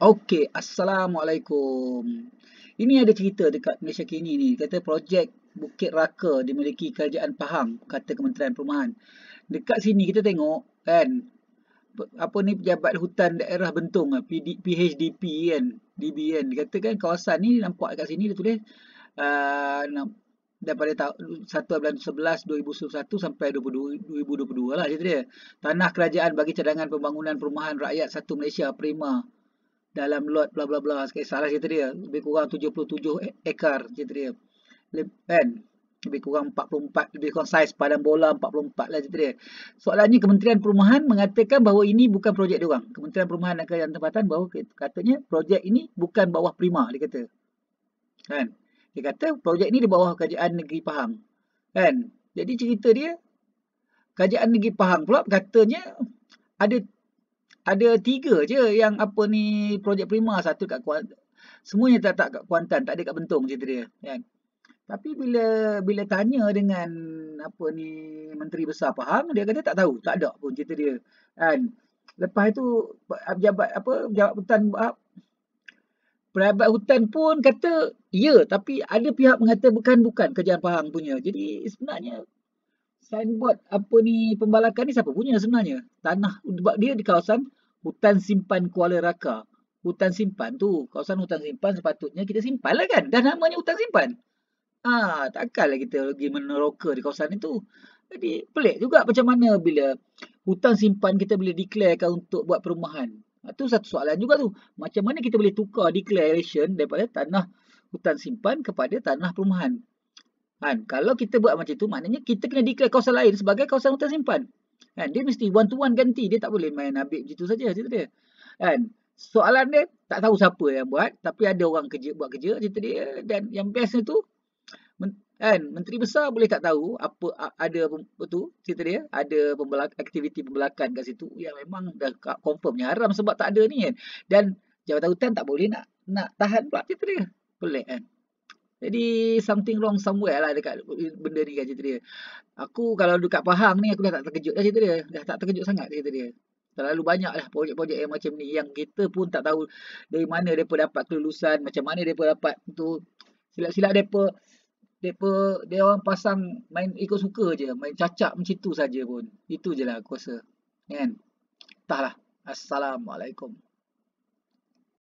Okey, Assalamualaikum. Ini ada cerita dekat Malaysia Kini ni. Kata projek Bukit Raka dimiliki kerajaan Pahang, kata Kementerian Perumahan. Dekat sini kita tengok kan, apa ni pejabat hutan daerah Bentong, eh, PD, PHDP kan, DBN. Kan. Dikatakan kawasan ni nampak dekat sini dia tulis uh, daripada tahun 2011 2011 sampai 2022, lah cerita dia. Tanah kerajaan bagi cadangan pembangunan perumahan rakyat satu Malaysia Prima dalam lot bla bla bla sikit salah cerita dia lebih kurang 77 e- ekar cerita dia kan lebih kurang 44 lebih kurang saiz padang bola 44 lah cerita dia soalannya kementerian perumahan mengatakan bahawa ini bukan projek dia orang kementerian perumahan dan kerajaan tempatan bahawa katanya projek ini bukan bawah prima dia kata kan dia kata projek ini di bawah kerajaan negeri Pahang kan jadi cerita dia kerajaan negeri Pahang pula katanya ada ada tiga je yang apa ni projek prima satu kat Kuantan. Semuanya tak kat Kuantan, tak ada kat Bentong cerita dia. Kan? Tapi bila bila tanya dengan apa ni menteri besar Pahang dia kata tak tahu, tak ada pun cerita dia. Kan? Lepas itu pejabat apa pejabat hutan ah, pejabat hutan pun kata ya tapi ada pihak mengata bukan bukan kerajaan Pahang punya. Jadi sebenarnya buat apa ni pembalakan ni siapa punya sebenarnya? Tanah sebab dia di kawasan hutan simpan Kuala Raka. Hutan simpan tu, kawasan hutan simpan sepatutnya kita simpan lah kan. Dah namanya hutan simpan. Ah, ha, takkanlah kita pergi meneroka di kawasan itu. Jadi pelik juga macam mana bila hutan simpan kita boleh declare untuk buat perumahan. Ha, satu soalan juga tu. Macam mana kita boleh tukar declaration daripada tanah hutan simpan kepada tanah perumahan. Kan? Kalau kita buat macam tu, maknanya kita kena declare kawasan lain sebagai kawasan hutan simpan. Kan? Dia mesti one to one ganti. Dia tak boleh main habis begitu saja. Cerita dia. Kan? Soalan dia tak tahu siapa yang buat. Tapi ada orang kerja buat kerja. Cerita dia. Dan yang best itu. Kan? Menteri besar boleh tak tahu apa ada apa tu. Cerita dia. Ada pembelak, aktiviti pembelakan kat situ. Yang memang dah confirm. haram sebab tak ada ni kan. Dan jawatan hutan tak boleh nak nak tahan pula. Cerita dia. Pelik kan. Jadi something wrong somewhere lah dekat benda ni kan cerita dia. Aku kalau dekat Pahang ni aku dah tak terkejut dah cerita dia. Dah tak terkejut sangat cerita dia. Terlalu banyak lah projek-projek yang macam ni yang kita pun tak tahu dari mana mereka dapat kelulusan, macam mana mereka dapat tu. Silap-silap mereka, mereka, dia orang pasang main ikut suka je, main cacak macam tu saja pun. Itu je lah aku rasa. Kan? Entahlah. Assalamualaikum.